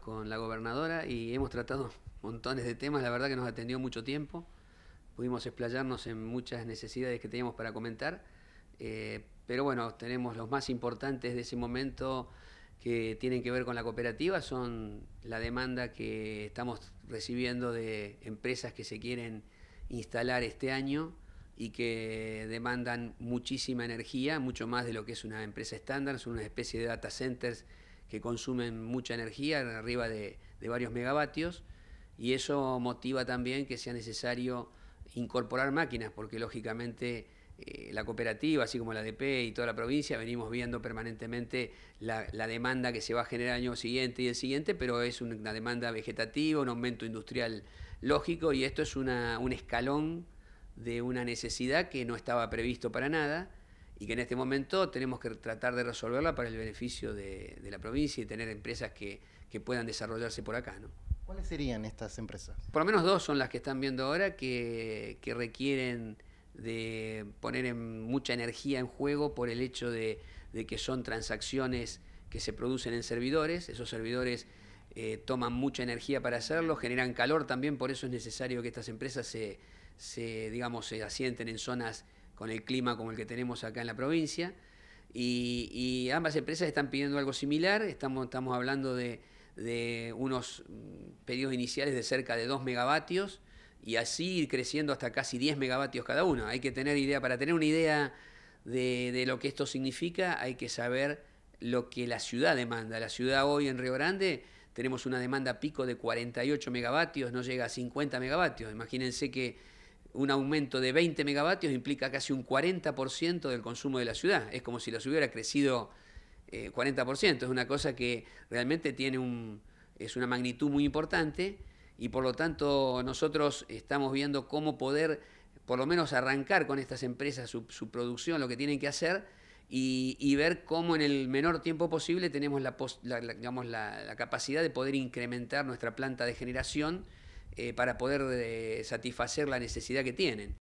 con la gobernadora y hemos tratado montones de temas, la verdad que nos atendió mucho tiempo, pudimos explayarnos en muchas necesidades que teníamos para comentar, eh, pero bueno, tenemos los más importantes de ese momento que tienen que ver con la cooperativa, son la demanda que estamos recibiendo de empresas que se quieren instalar este año y que demandan muchísima energía, mucho más de lo que es una empresa estándar, son una especie de data centers que consumen mucha energía, arriba de, varios megavatios, y eso motiva también que sea necesario incorporar máquinas, porque lógicamente eh, la cooperativa, así como la DP y toda la provincia, venimos viendo permanentemente la, demanda que se va a generar el año siguiente y el siguiente, pero es una demanda vegetativa, un aumento industrial lógico, y esto es una, un escalón de una necesidad que no estaba previsto para nada y que en este momento tenemos que tratar de resolverla para el beneficio de, la provincia y tener empresas que, puedan desarrollarse por acá. ¿Cuáles serían estas empresas? Por lo menos dos son las que están viendo ahora que, que requieren de poner mucha energía en juego por el hecho de, que son transacciones que se producen en servidores, esos servidores eh, toman mucha energía para hacerlo, generan calor también, por eso es necesario que estas empresas se, se digamos, se asienten en zonas con el clima como el que tenemos acá en la provincia. Y, ambas empresas están pidiendo algo similar, estamos, estamos hablando de, de unos mm, pedidos iniciales de cerca de 2 megavatios y así creciendo hasta casi 10 megavatios cada uno. Hay que tener idea, para tener una idea de, de, lo que esto significa, hay que saber lo que la ciudad demanda. La ciudad hoy en Río Grande tenemos una demanda pico de 48 megavatios, no llega a 50 megavatios. Imagínense que un aumento de 20 megavatios implica casi un 40% del consumo de la ciudad. Es como si la ciudad hubiera crecido 40%. Eh, es una cosa que realmente tiene es una magnitud muy importante y por lo tanto nosotros estamos viendo cómo poder por lo menos arrancar con estas empresas su, producción, lo que tienen que hacer y, ver cómo en el menor tiempo posible tenemos la capacidad de poder incrementar nuestra planta de generación eh, para poder eh, satisfacer la necesidad que tienen.